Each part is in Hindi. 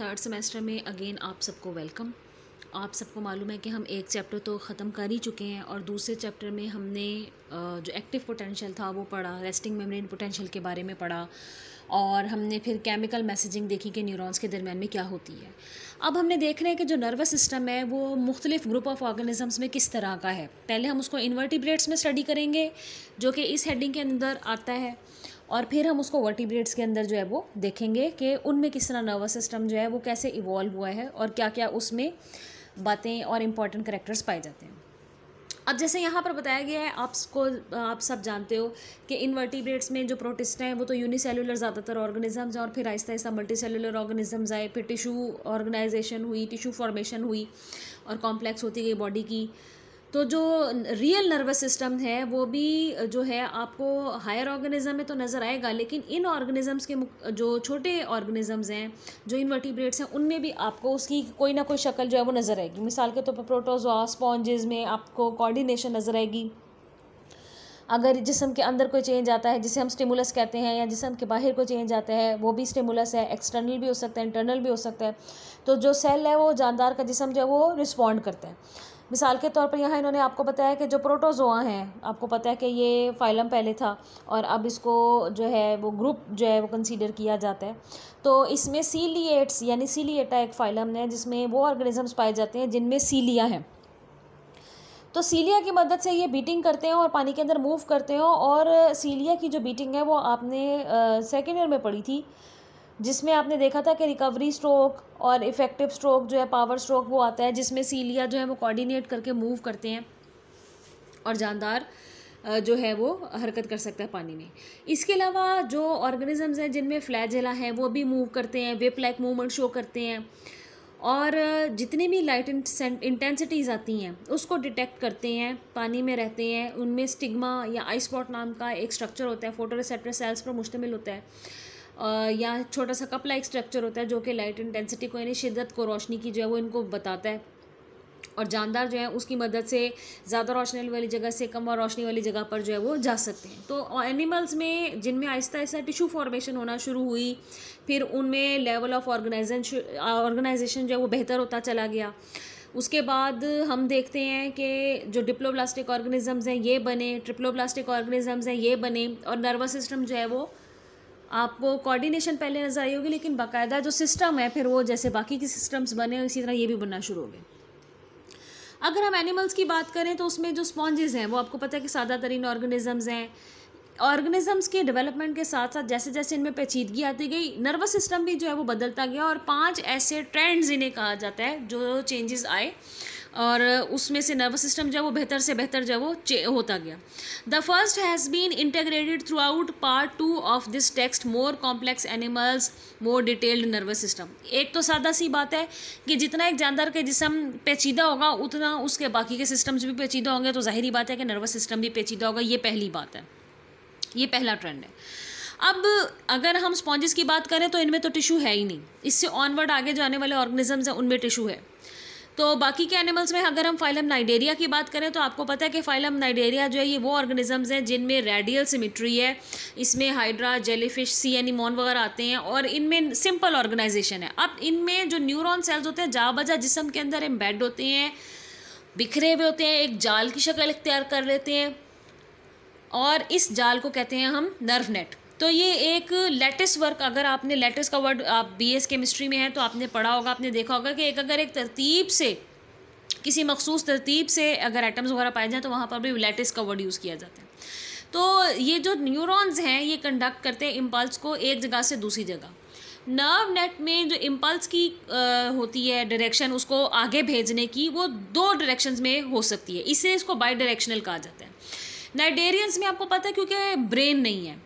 थर्ड सेमेस्टर में अगेन आप सबको वेलकम आप सबको मालूम है कि हम एक चैप्टर तो ख़त्म कर ही चुके हैं और दूसरे चैप्टर में हमने जो एक्टिव पोटेंशियल था वो पढ़ा रेस्टिंग मेमोरी पोटेंशियल के बारे में पढ़ा और हमने फिर केमिकल मैसेजिंग देखी कि न्यूरॉन्स के दरमियान में क्या होती है अब हमने देख रहे हैं कि जो नर्वस सिस्टम है वो मुख्तलिफ ग्रुप ऑफ ऑर्गेनिजम्स में किस तरह का है पहले हम उसको इन्वर्टिब्रेट्स में स्टडी करेंगे जो कि इस हेडिंग के अंदर आता है और फिर हम उसको वर्टिब्रेट्स के अंदर जो है वो देखेंगे कि उनमें किस तरह नर्वस सिस्टम जो है वो कैसे इवॉल्व हुआ है और क्या क्या उसमें बातें और इम्पॉर्टेंट करेक्टर्स पाए जाते हैं अब जैसे यहाँ पर बताया गया है आपको आप सब जानते हो कि इन वर्टिब्रेट्स में जो प्रोटिस्ट हैं वो तो यूनिसेलुलर ज़्यादातर ऑर्गेनिजम्स हैं और फिर आहिस्ता आहिस्ता मल्टी सेलुलर ऑर्गेनिजम्स आए फिर टिशू ऑर्गेनाइजेशन हुई टिशू फॉर्मेशन हुई और कॉम्प्लेक्स होती गई बॉडी की तो जो रियल नर्वस सिस्टम है वो भी जो है आपको हायर ऑर्गेनिज्म में तो नज़र आएगा लेकिन इन ऑर्गेनिजम्स के जो छोटे ऑर्गेनिजम्स हैं जो इन्वर्टिब्रेट्स हैं उनमें भी आपको उसकी कोई ना कोई शक्ल जो है वो नज़र आएगी मिसाल के तौर तो पर प्रोटोजोआ स्पॉन्जेस में आपको कोऑर्डिनेशन नज़र आएगी अगर जिसम के अंदर कोई चेंज आता है जिसे हम स्टिमुलस कहते हैं या जिसम के बाहर कोई चेंज आता है वो भी स्टिमुलस है एक्सटर्नल भी हो सकता है इंटरनल भी हो सकता है तो जो सेल है वो जानदार का जिसम जो है वो रिस्पॉन्ड करता है मिसाल के तौर पर यहाँ इन्होंने आपको बताया कि जो प्रोटोजोआ हैं आपको पता है कि ये फाइलम पहले था और अब इसको जो है वो ग्रुप जो है वो कंसीडर किया जाता है तो इसमें सीलिएट्स यानी सीलिएटा एक फाइलम है जिसमें वो ऑर्गेनिजम्स पाए जाते हैं जिनमें सीलिया हैं तो सीलिया की मदद से ये बीटिंग करते हैं और पानी के अंदर मूव करते हैं और सीलिया की जो बीटिंग है वो आपने सेकेंड ईयर में पढ़ी थी जिसमें आपने देखा था कि रिकवरी स्ट्रोक और इफ़ेक्टिव स्ट्रोक जो है पावर स्ट्रोक वो आता है जिसमें सीलिया जो है वो कोऑर्डिनेट करके मूव करते हैं और जानदार जो है वो हरकत कर सकता है पानी में इसके अलावा जो ऑर्गेनिजम्स हैं जिनमें फ्लैजेला हैं वो भी मूव करते हैं वेप लाइक मूवमेंट शो करते हैं और जितनी भी लाइट इंटेंसिटीज़ आती हैं उसको डिटेक्ट करते हैं पानी में रहते हैं उनमें स्टिग्मा या आइसपॉट नाम का एक स्ट्रक्चर होता है फोटो रिसेप्टर सेल्स पर मुश्तमिल होता है या छोटा सा कप लाइक स्ट्रक्चर होता है जो कि लाइट इंटेंसिटी को यानी शिद्दत को रोशनी की जो है वो इनको बताता है और जानदार जो है उसकी मदद से ज़्यादा रोशनी वाली जगह से कम और रोशनी वाली जगह पर जो है वो जा सकते हैं तो एनिमल्स में जिनमें आहिस्ता आहिस्ता टिशू फॉर्मेशन होना शुरू हुई फिर उनमें लेवल ऑफ ऑर्गेनाइजेशन ऑर्गेनाइजेशन जो है वो बेहतर होता चला गया उसके बाद हम देखते हैं कि जो डिप्लोब्लास्टिक ऑर्गेनिजम्स हैं ये बने ट्रिप्लोब्लास्टिक ऑर्गेनिजम्स हैं ये बने और नर्वस सिस्टम जो है वो आपको कोऑर्डिनेशन पहले नज़र आई होगी लेकिन बाकायदा जो सिस्टम है फिर वो जैसे बाकी के सिस्टम्स बने इसी तरह ये भी बनना शुरू हो गए अगर हम एनिमल्स की बात करें तो उसमें जो स्पॉन्जेस हैं वो आपको पता है कि सादा तरीन ऑर्गेनिजम्स हैं ऑर्गेनिजम्स के डेवलपमेंट के साथ साथ जैसे जैसे इनमें पेचीदगी आती गई नर्वस सिस्टम भी जो है वो बदलता गया और पांच ऐसे ट्रेंड्स इन्हें कहा जाता है जो चेंजेस आए और उसमें से नर्वस सिस्टम जो है वो बेहतर से बेहतर जो वो होता गया the first has been integrated throughout part two of this text more complex animals more detailed nervous system एक तो सादा सी बात है कि जितना एक जानदार के जिसम पेचीदा होगा उतना उसके बाकी के सिस्टम्स भी पेचीदा होंगे तो जाहिर बात है कि नर्वस सिस्टम भी पेचीदा होगा ये पहली बात है ये पहला ट्रेंड है अब अगर हम स्पॉन्जेस की बात करें तो इनमें तो टिश्यू है ही नहीं इससे ऑनवर्ड आगे जो आने वाले ऑर्गेनिजम्स हैं उनमें टिश्यू है तो बाकी के एनिमल्स में अगर हम फाइलम नाइडेरिया की बात करें तो आपको पता है कि फाइलम नाइडेरिया जो है ये वो ऑर्गेनिजम्स हैं जिनमें रेडियल सिमिट्री है इसमें हाइड्रा जेलीफिश सी एनिमोन वगैरह आते हैं और इनमें सिंपल ऑर्गेनाइजेशन है अब इनमें जो न्यूरोन सेल्स होते हैं जा बजा जिसम के अंदर एम्बेड होते हैं बिखरे हुए होते हैं एक जाल की शक्ल इख्तियार कर लेते हैं और इस जाल को कहते हैं हम नर्व नेट तो ये एक लेटेस वर्क अगर आपने लेटेस का वर्ड आप बी एस केमिस्ट्री में है तो आपने पढ़ा होगा आपने देखा होगा कि एक अगर एक तरतीब से किसी मखसूस तरतीब से अगर एटम्स वगैरह पाए जाएँ तो वहाँ पर भी लेटेस का वर्ड यूज़ किया जाता है तो ये जो न्यूरॉन्स हैं ये कंडक्ट करते हैं इम्पल्स को एक जगह से दूसरी जगह नर्व नेट में जो इम्पल्स की आ, होती है डायरेक्शन उसको आगे भेजने की वो दो डायरेक्शन में हो सकती है इसे इसको बाई डायरेक्शनल कहा जाता है नाइडेरियंस में आपको पता है क्योंकि ब्रेन नहीं है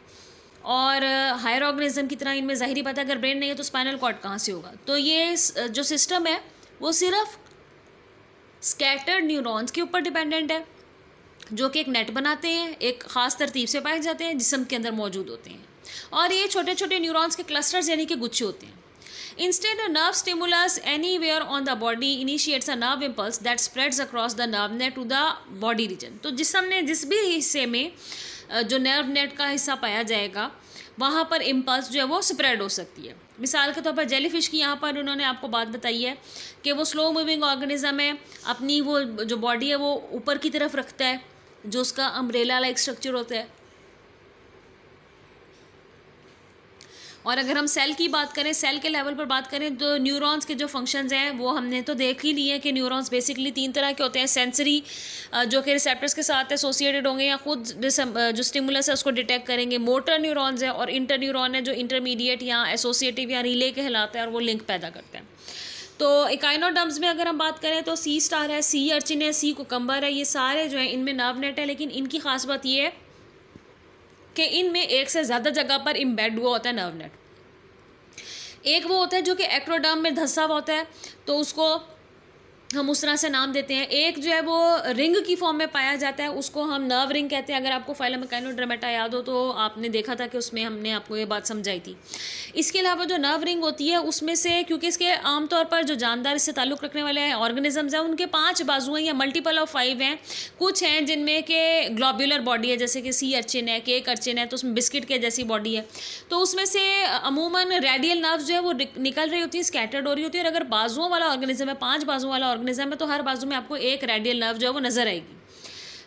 और हायर ऑर्गेनिज्म की तरह इनमें ज़ाहिर पता है अगर ब्रेन नहीं है तो स्पाइनल कॉर्ड कहाँ से होगा तो ये जो सिस्टम है वो सिर्फ स्कैटर्ड न्यूरॉन्स के ऊपर डिपेंडेंट है जो कि एक नेट बनाते हैं एक ख़ास तरतीब से पाए जाते हैं जिसम के अंदर मौजूद होते हैं और ये छोटे छोटे न्यूरॉन्स के क्लस्टर्स यानी कि गुच्छे होते हैं Instead, nerve stimulus anywhere on the body initiates a nerve impulse that spreads across the nerve net to the body region तो जिसम ने जिस भी हिस्से में जो नर्व नेट का हिस्सा पाया जाएगा वहाँ पर इम्पल्स जो है वो स्प्रेड हो सकती है मिसाल के तौर पर जेलीफिश की यहाँ पर उन्होंने आपको बात बताई है कि वो स्लो मूविंग ऑर्गेनिज़म है अपनी वो जो बॉडी है वो ऊपर की तरफ रखता है जो उसका अम्ब्रेला लाइक स्ट्रक्चर होता है और अगर हम सेल की बात करें सेल के लेवल पर बात करें तो न्यूरॉन्स के जो फंक्शंस हैं वो हमने तो देख ही लिए हैं कि न्यूरॉन्स बेसिकली तीन तरह के होते हैं सेंसरी जो कि रिसेप्टर्स के साथ एसोसिएटेड होंगे या खुद जो स्टिमुलस है उसको डिटेक्ट करेंगे मोटर न्यूरॉन्स है और इंटर न्यूरॉन है जो इंटरमीडिएट या एसोसिएटिव या रिले कहलाते हैं और वो लिंक पैदा करते हैं तो इकाइनोडम्स में अगर हम बात करें तो सी स्टार है सी अर्चिन है सी कोकम्बर है ये सारे जो है इनमें नर्व नेट है लेकिन इनकी खास बात ये है कि इनमें एक से ज़्यादा जगह पर इम्बेड हुआ होता है नर्व नेट एक वो होता है जो कि एक्रोडर्म में धंसा हुआ होता है तो उसको हम उस तरह से नाम देते हैं एक जो है वो रिंग की फॉर्म में पाया जाता है उसको हम नर्व रिंग कहते हैं अगर आपको मकैनो ड्रामेटा याद हो तो आपने देखा था कि उसमें हमने आपको ये बात समझाई थी इसके अलावा जो नर्व रिंग होती है उसमें से क्योंकि इसके आमतौर पर जो जानदार इससे ताल्लुक़ रखने वाले हैं ऑर्गेनिजम्स हैं उनके पाँच बाजू हैं या मल्टीपल ऑफ फाइव हैं कुछ हैं जिनमें के ग्लोब्यूलर बॉडी है जैसे कि सी अर्चिन है केक अर्चिन है तो उसमें बिस्किट के जैसी बॉडी है तो उसमें से अमूमन रेडियल नर्व जो है वो निकल रही होती है स्कैटर्ड हो रही होती है और अगर बाजुओं वाला ऑर्गेनिज्म है पाँच बाजुओं वाला ऑर्गेनिज्म है तो हर बाजू में आपको एक रेडियल नर्व जो है वो नज़र आएगी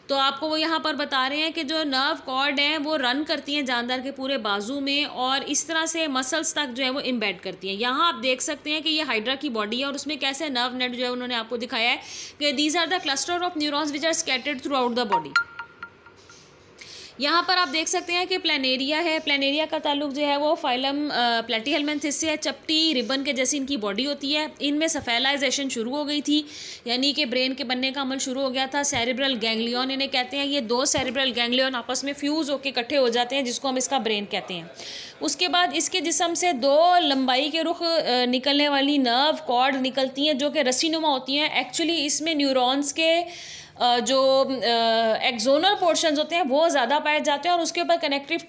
तो आपको वो यहाँ पर बता रहे हैं कि जो नर्व कॉर्ड हैं वो रन करती हैं जानदार के पूरे बाजू में और इस तरह से मसल्स तक जो है वो इम्बेड करती हैं यहाँ आप देख सकते हैं कि ये हाइड्रा की बॉडी है और उसमें कैसे नर्व नेट जो है उन्होंने आपको दिखाया है कि these are the cluster of neurons which are scattered throughout the body यहाँ पर आप देख सकते हैं कि प्लानेरिया है प्लानेरिया का ताल्लुक जो है वो फाइलम प्लेटीहेलमेंथिस से है चपटी रिबन के जैसी इनकी बॉडी होती है इनमें सफेलाइजेशन शुरू हो गई थी यानी कि ब्रेन के बनने का अमल शुरू हो गया था सेरिब्रल गैंगलियन इन्हें कहते हैं ये दो सेरिब्रल गैंगलियन आपस में फ्यूज़ होकर इकट्ठे हो जाते हैं जिसको हम इसका ब्रेन कहते हैं उसके बाद इसके जिसम से दो लंबाई के रुख निकलने वाली नर्व कॉर्ड निकलती हैं जो कि रस्सी नुमा होती हैं एक्चुअली इसमें न्यूरोन्स के जो एक्जोनल पोर्शन होते हैं वो ज़्यादा पाए जाते हैं और उसके ऊपर कनेक्टिव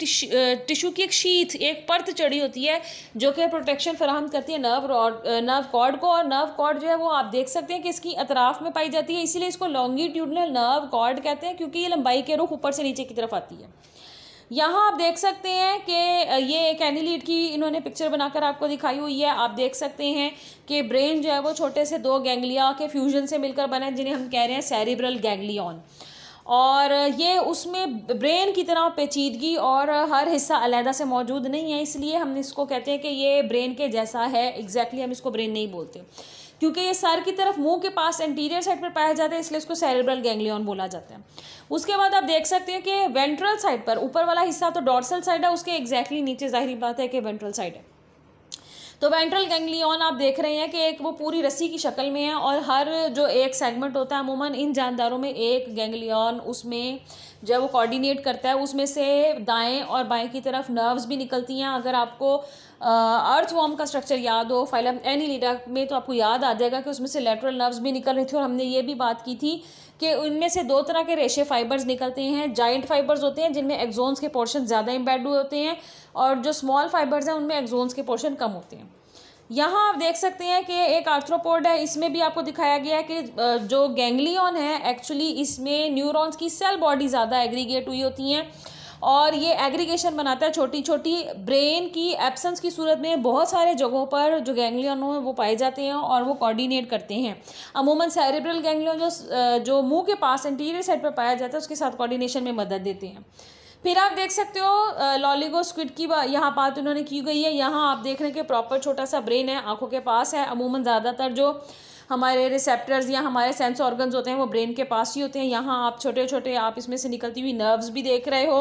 टिश्यू की एक शीथ एक परत चढ़ी होती है जो कि प्रोटेक्शन फराहम करती है नर्व रॉड नर्व कॉर्ड को और नर्व कॉर्ड जो है वो आप देख सकते हैं कि इसकी अतराफ में पाई जाती है इसीलिए इसको लॉन्गिट्यूडनल नर्व कॉर्ड कहते हैं क्योंकि ये लंबाई के रुख ऊपर से नीचे की तरफ आती है यहाँ आप देख सकते हैं कि ये कैंडिलीड की इन्होंने पिक्चर बनाकर आपको दिखाई हुई है आप देख सकते हैं कि ब्रेन जो है वो छोटे से दो गैंगलिया के फ्यूजन से मिलकर बना है जिन्हें हम कह रहे हैं सेरिब्रल गैंगलियन और ये उसमें ब्रेन की तरह पेचीदगी और हर हिस्सा अलहदा से मौजूद नहीं है इसलिए हम इसको कहते हैं कि ये ब्रेन के जैसा है एग्जैक्टली exactly हम इसको ब्रेन नहीं बोलते क्योंकि ये सर की तरफ मुंह के पास एंटीरियर साइड पर पाया जाता है इसलिए इसको सेरेब्रल गैंग्लियन बोला जाता है उसके बाद आप देख सकते हैं कि वेंट्रल साइड पर ऊपर वाला हिस्सा तो डॉर्सल साइड है उसके एग्जैक्टली नीचे जाहिर बात है कि वेंट्रल साइड है तो वेंट्रल गैंग्लियन आप देख रहे हैं कि एक वो पूरी रस्सी की शक्ल में है और हर जो एक सेगमेंट होता है अमूमन इन जानदारों में एक गैंग्लियन उसमें जब वो कोऑर्डिनेट करता है उसमें से दाएं और बाएं की तरफ नर्व्स भी निकलती हैं अगर आपको अर्थ वॉम का स्ट्रक्चर याद हो फाइलम एनी लीडर में तो आपको याद आ जाएगा कि उसमें से लेटरल नर्व्स भी निकल रही थी और हमने ये भी बात की थी कि उनमें से दो तरह के रेशे फाइबर्स निकलते हैं जाइंट फाइबर्स होते हैं जिनमें एक्जोन्स के पोर्शन ज़्यादा इम्बेड हुए होते हैं और जो स्मॉल फाइबर्स हैं उनमें एक्जोन्स के पोर्शन कम होते हैं यहाँ आप देख सकते हैं कि एक आर्थ्रोपोड है इसमें भी आपको दिखाया गया है कि जो गैंगलियन है एक्चुअली इसमें न्यूरॉन्स की सेल बॉडी ज़्यादा एग्रीगेट हुई होती हैं और ये एग्रीगेशन बनाता है छोटी छोटी ब्रेन की एब्सेंस की सूरत में बहुत सारे जगहों पर जो गैंग्लियन हैं वो पाए जाते हैं और वो कोऑर्डिनेट करते हैं अमूमन सेरेब्रल गैंग्लियन जो जो मुंह के पास इंटीरियर साइड पर पाया जाता है उसके साथ कोऑर्डिनेशन में मदद देते हैं फिर आप देख सकते हो लॉलीगो स्क्विड की यहाँ बात उन्होंने की गई है यहाँ आप देख रहे हैं कि प्रॉपर छोटा सा ब्रेन है आंखों के पास है अमूमन ज़्यादातर जो हमारे रिसेप्टर्स या हमारे सेंस ऑर्गन्स होते हैं वो ब्रेन के पास ही होते हैं यहाँ आप छोटे छोटे आप इसमें से निकलती हुई नर्व्स भी देख रहे हो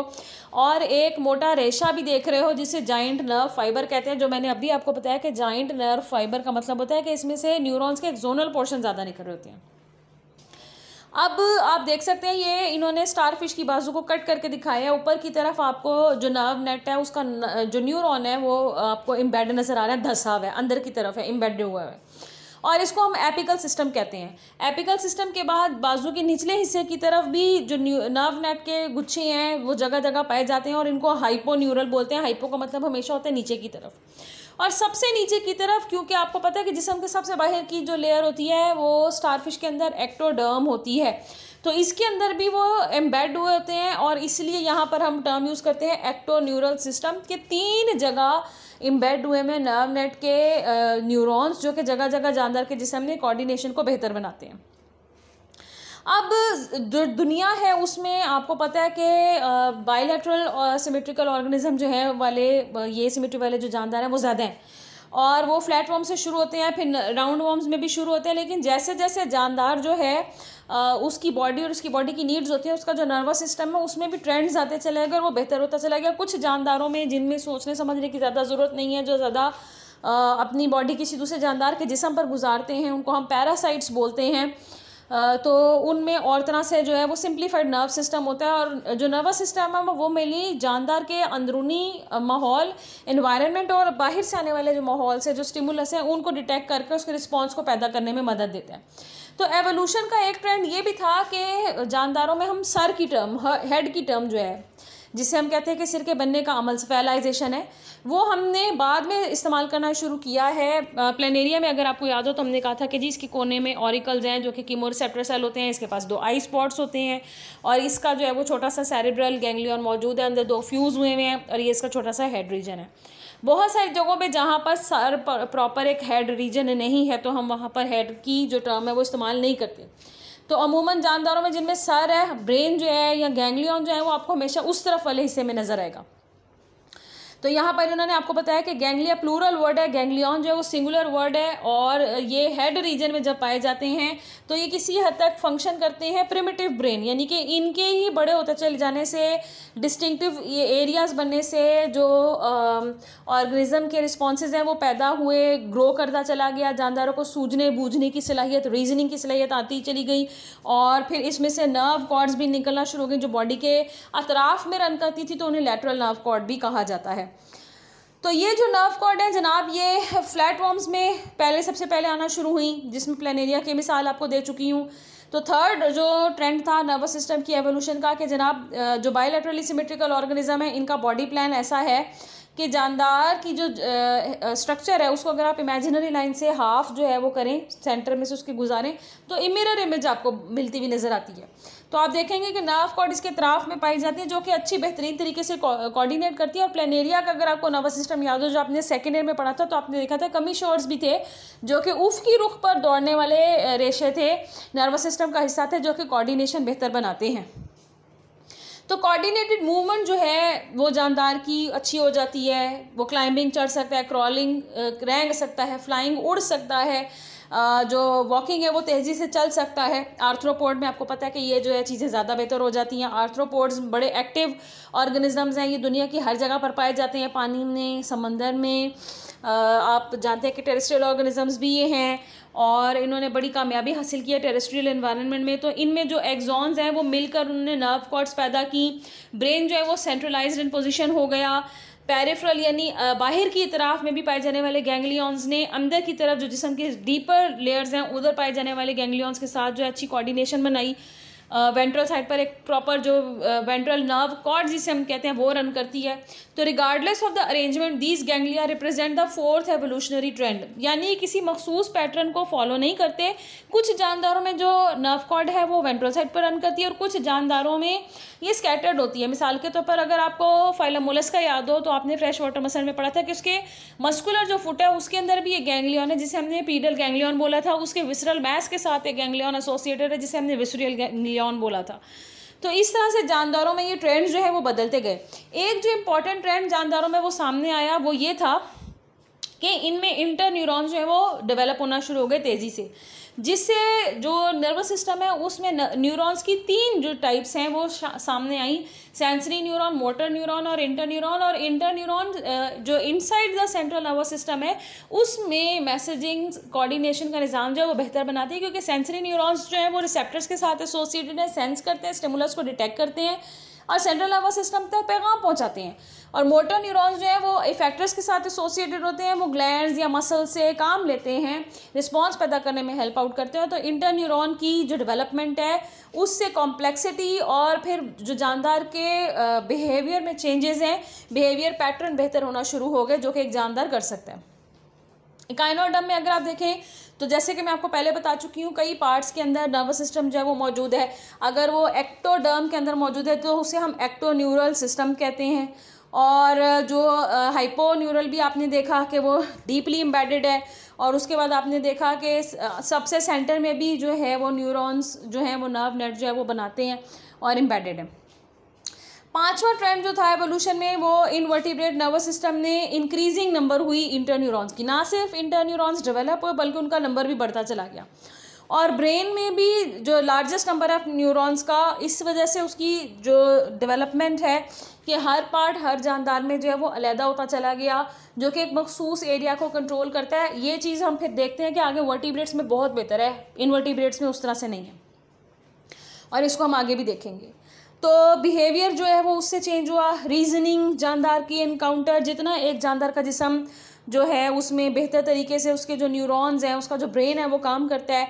और एक मोटा रेशा भी देख रहे हो जिसे जाइंट नर्व फाइबर कहते हैं जो मैंने अभी आपको बताया कि जाइंट नर्व फाइबर का मतलब होता है कि इसमें से न्यूरोन्स के जोनल पोर्शन ज़्यादा निकल रहे होते हैं अब आप देख सकते हैं ये इन्होंने स्टार फिश की बाजू को कट करके दिखाया है ऊपर की तरफ आपको जो नर्व नेट है उसका जो न्यूरॉन है वो आपको इम्बेड नज़र आ रहा है धसा हुआ है अंदर की तरफ है इम्बेड हुआ है और इसको हम एपिकल सिस्टम कहते हैं एपिकल सिस्टम के बाद बाजू के निचले हिस्से की तरफ भी जो नर्व नेट के गुच्छे हैं वो जगह जगह पाए जाते हैं और इनको हाइपो न्यूरल बोलते हैं हाइपो का मतलब हमेशा होता है नीचे की तरफ और सबसे नीचे की तरफ क्योंकि आपको पता है कि जिसम के सबसे बाहर की जो लेयर होती है वो स्टारफिश के अंदर एक्टोडर्म होती है तो इसके अंदर भी वो एम्बेड हुए होते हैं और इसलिए यहाँ पर हम टर्म यूज़ करते हैं एक्टो न्यूरल सिस्टम के तीन जगह एम्बेड हुए में नर्व नेट के न्यूरॉन्स जो कि जगह जगह जानदार के जिसम ने कोऑर्डिनेशन को बेहतर बनाते हैं अब जो दुनिया है उसमें आपको पता है कि बायोलेट्रल और सिमेट्रिकल ऑर्गेनिज्म जो है वाले ये सिमेट्री वाले जो जानदार हैं वो ज़्यादा हैं और वो फ्लैट वॉर्म से शुरू होते हैं फिर राउंड वॉर्म्स में भी शुरू होते हैं लेकिन जैसे जैसे जानदार जो है उसकी बॉडी और उसकी बॉडी की नीड्स होती है उसका जो नर्वस सिस्टम है उसमें भी ट्रेंड्स आते चले गए और वो बेहतर होता चला गया कुछ जानदारों में जिनमें सोचने समझने की ज़्यादा ज़रूरत नहीं है जो ज़्यादा अपनी बॉडी किसी दूसरे जानदार के जिसम पर गुजारते हैं उनको हम पैरासाइट्स बोलते हैं तो उनमें और तरह से जो है वो सिंप्लीफाइड नर्व सिस्टम होता है और जो नर्वस सिस्टम है वो मेनली जानदार के अंदरूनी माहौल इन्वायरमेंट और बाहर से आने वाले जो माहौल से जो स्टिमुलस हैं उनको डिटेक्ट करके उसके रिस्पॉन्स को पैदा करने में मदद देते हैं तो एवोल्यूशन का एक ट्रेंड ये भी था कि जानदारों में हम सर की टर्म हेड की टर्म जो है जिसे हम कहते हैं कि सिर के बनने का अमल सफेलाइजेशन है वो हमने बाद में इस्तेमाल करना शुरू किया है प्लेनेरिया में अगर आपको याद हो तो हमने कहा था कि जी इसके कोने में ऑरिकल्स हैं जो कि कीमोरिसेप्टर सेल होते हैं इसके पास दो आई स्पॉट्स होते हैं और इसका जो है वो छोटा सा सेरेब्रल गैंगलियन मौजूद है अंदर दो फ्यूज़ हुए हुए हैं और ये इसका छोटा सा हेड रीजन है बहुत सारी जगहों पे जहाँ पर सर प्रॉपर एक हेड रीजन नहीं है तो हम वहाँ पर हेड की जो टर्म है वो इस्तेमाल नहीं करते तो अमूमन जानदारों में जिनमें सर है ब्रेन जो है या गैंगलियन जो है वो आपको हमेशा उस तरफ वाले हिस्से में नज़र आएगा तो यहाँ पर इन्होंने आपको बताया कि गैंगलिया प्लूरल वर्ड है गैंगलियॉन जो है वो सिंगुलर वर्ड है और ये हेड रीजन में जब पाए जाते हैं तो ये किसी हद तक फंक्शन करते हैं प्रिमिटिव ब्रेन यानी कि इनके ही बड़े होते चले जाने से डिस्टिंक्टिव ये एरियाज बनने से जो ऑर्गेनिज्म के रिस्पॉन्सेज हैं वो पैदा हुए ग्रो करता चला गया जानदारों को सूझने बूझने की सलाहियत रीजनिंग की सलाहियत आती चली गई और फिर इसमें से नर्व कॉर्ड्स भी निकलना शुरू हो गई जो बॉडी के अतराफ में रन करती थी तो उन्हें लेटरल नर्व कॉर्ड भी कहा जाता है तो ये जो नर्व कॉर्ड है जनाब ये फ्लैट वॉर्म्स में पहले सबसे पहले आना शुरू हुई जिसमें प्लेनेरिया की मिसाल आपको दे चुकी हूँ तो थर्ड जो ट्रेंड था नर्वस सिस्टम की एवोल्यूशन का कि जनाब जो बायोलेट्रली सिमेट्रिकल ऑर्गेनिज्म है इनका बॉडी प्लान ऐसा है कि जानदार की जो स्ट्रक्चर है उसको अगर आप इमेजिनरी लाइन से हाफ जो है वो करें सेंटर में से उसके गुजारें तो इमिरर इमेज आपको मिलती हुई नज़र आती है तो आप देखेंगे कि नर्व कॉर्ड इसके तराफ में पाई जाती है जो कि अच्छी बेहतरीन तरीके से कोऑर्डिनेट करती है और प्लेनेरिया का अगर आपको नर्वस सिस्टम याद हो जो आपने सेकेंड ईयर में पढ़ा था तो आपने देखा था कमी शोर्स भी थे जो कि उफ की रुख पर दौड़ने वाले रेशे थे नर्वस सिस्टम का हिस्सा थे जो कि कोऑर्डिनेशन बेहतर बनाते हैं तो कोऑर्डिनेटेड मूवमेंट जो है वो जानदार की अच्छी हो जाती है वो क्लाइंबिंग चढ़ सकता है क्रॉलिंग रेंग सकता है फ्लाइंग उड़ सकता है जो वॉकिंग है वो तेज़ी से चल सकता है आर्थ्रोपोड में आपको पता है कि ये जो है चीज़ें ज़्यादा बेहतर हो जाती हैं आर्थ्रोपोड्स बड़े एक्टिव ऑर्गेनिजम्स हैं ये दुनिया की हर जगह पर पाए जाते हैं पानी में समंदर में आप जानते हैं कि टेरेस्ट्रियल ऑर्गेनिजम्स भी ये हैं और इन्होंने बड़ी कामयाबी हासिल की है टेरेस्ट्रियल इन्वायरमेंट में तो इनमें जो एग्जॉन्स हैं वो मिलकर उन्होंने नर्व कॉर्ड्स पैदा की ब्रेन जो है वो सेंट्रलाइज्ड इन पोजीशन हो गया पैरेफ्रल यानी बाहर की इतराफ में भी पाए जाने वाले गैंगलियॉन्स ने अंदर की तरफ जो जिसम के डीपर लेयर्स हैं उधर पाए जाने वाले गैंगलियॉन्स के साथ जो है अच्छी कोऑर्डिनेशन बनाई वेंट्रल साइड पर एक प्रॉपर जो वेंट्रल नर्व कॉर्ड जिसे हम कहते हैं वो रन करती है तो regardless of the arrangement these ganglia represent the fourth evolutionary trend यानी किसी मखसूस पैटर्न को फॉलो नहीं करते कुछ जानदारों में जो नर्व कॉर्ड है वो वेंट्रल साइड पर रन करती है और कुछ जानदारों में ये स्कैटर्ड होती है मिसाल के तौर पर अगर आपको फाइलमोलस का याद हो तो आपने फ्रेश वाटर मसल में पढ़ा था कि उसके मस्कुलर जो फुट है उसके अंदर भी ये गैंगलियन है जिसे हमने पीडल गैंगलियन बोला था उसके विसरल मैस के साथ एक गैंगलियन एसोसिएटेड है जिसे हमने विसरियल गैंगलियन बोला था तो इस तरह से जानदारों में ये ट्रेंड जो है वो बदलते गए एक जो इम्पॉर्टेंट ट्रेंड जानदारों में वो सामने आया वो ये था कि इनमें इंटर न्यूरॉन्स जो है वो डेवलप होना शुरू हो गए तेज़ी से जिससे जो नर्वस सिस्टम है उसमें न्यूरॉन्स की तीन जो टाइप्स हैं वो सामने आई सेंसरी न्यूरॉन मोटर न्यूरॉन और इंटर न्यूरॉन और इंटर न्यूरॉन जो inside the central nervous system है उसमें मैसेजिंग कोऑर्डिनेशन का निज़ाम जो है वो बेहतर बनाती है क्योंकि सेंसरी न्यूरॉन्स जो है वो रिसेप्टर्स के साथ एसोसिएटेड है सेंस करते हैं स्टिमुलस को डिटेक्ट करते हैं और सेंट्रल नर्वस सिस्टम तक पैगाम पहुँचाते हैं और मोटर न्यूरॉन्स जो है वो इफेक्टर्स के साथ एसोसिएटेड होते हैं वो ग्लैंड या मसल से काम लेते हैं रिस्पॉन्स पैदा करने में हेल्प आउट करते हैं तो इंटर न्यूरॉन की जो डेवलपमेंट है उससे कॉम्प्लेक्सिटी और फिर जो जानदार के बिहेवियर में चेंजेस हैं बिहेवियर पैटर्न बेहतर होना शुरू हो गए जो कि एक जानदार कर सकते हैं इकाइनोडम में अगर आप देखें तो जैसे कि मैं आपको पहले बता चुकी हूँ कई पार्ट्स के अंदर नर्वस सिस्टम जो है वो मौजूद है अगर वो एक्टोडर्म के अंदर मौजूद है तो उसे हम एक्टोन्यूरल सिस्टम कहते हैं और जो हाइपोन्यूरल भी आपने देखा कि वो डीपली एम्बेडेड है और उसके बाद आपने देखा कि सबसे सेंटर में भी जो है वो न्यूरॉन्स जो हैं वो नर्व नेट जो है वो बनाते हैं और एम्बेडेड है पांचवा ट्रेंड जो था एवोल्यूशन में वो इनवर्टिब्रेट नर्वस सिस्टम ने इंक्रीजिंग नंबर हुई इंटरन्यूरॉन्स की ना सिर्फ इंटरन्यूरॉन्स डेवलप हुए बल्कि उनका नंबर भी बढ़ता चला गया और ब्रेन में भी जो लार्जेस्ट नंबर ऑफ न्यूरॉन्स का इस वजह से उसकी जो डेवलपमेंट है कि हर पार्ट हर जानदार में जो है वो अलहदा होता चला गया जो कि एक मखसूस एरिया को कंट्रोल करता है ये चीज़ हम फिर देखते हैं कि आगे वर्टिब्रेट्स में बहुत बेहतर है इनवर्टिब्रेट्स में उस तरह से नहीं है और इसको हम आगे भी देखेंगे तो बिहेवियर जो है वो उससे चेंज हुआ रीजनिंग जानदार की इनकाउंटर जितना एक जानदार का जिसम जो है उसमें बेहतर तरीके से उसके जो न्यूरॉन्स हैं उसका जो ब्रेन है वो काम करता है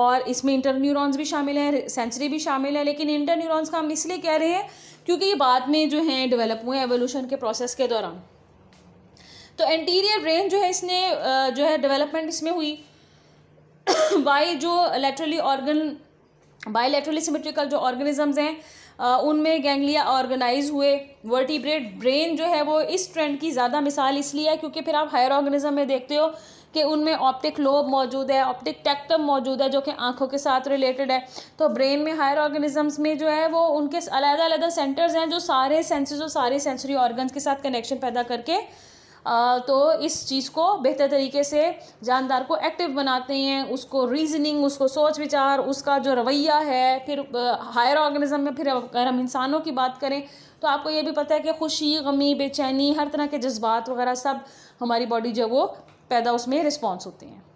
और इसमें इंटर न्यूरॉन्स भी शामिल हैं सेंसरी भी शामिल है लेकिन इंटर न्यूरॉन्स का हम इसलिए कह रहे हैं क्योंकि ये बाद में जो है डेवलप हुए एवोल्यूशन के प्रोसेस के दौरान तो एंटीरियर ब्रेन जो है इसने जो है डेवलपमेंट इसमें हुई बाई जो laterally organ bilaterally symmetrical जो ऑर्गेनिजम्स हैं उनमें गैंगलिया ऑर्गेनाइज हुए वर्टिब्रेट ब्रेन जो है वो इस ट्रेंड की ज़्यादा मिसाल इसलिए है क्योंकि फिर आप हायर ऑर्गेनिज्म में देखते हो कि उनमें ऑप्टिक लोब मौजूद है ऑप्टिक टेक्टम मौजूद है जो कि आंखों के साथ रिलेटेड है तो ब्रेन में हायर ऑर्गेनिजम्स में जो है वो उनके अलग अलग सेंटर्स हैं जो सारे सेंसेस और सारे सेंसरी ऑर्गन्स के साथ कनेक्शन पैदा करके तो इस चीज़ को बेहतर तरीके से जानदार को एक्टिव बनाते हैं उसको रीजनिंग उसको सोच विचार उसका जो रवैया है फिर हायर ऑर्गेनिज्म में फिर अगर हम इंसानों की बात करें तो आपको ये भी पता है कि खुशी गमी बेचैनी हर तरह के जज्बात वगैरह सब हमारी बॉडी जो वो पैदा उसमें रिस्पॉन्स होते हैं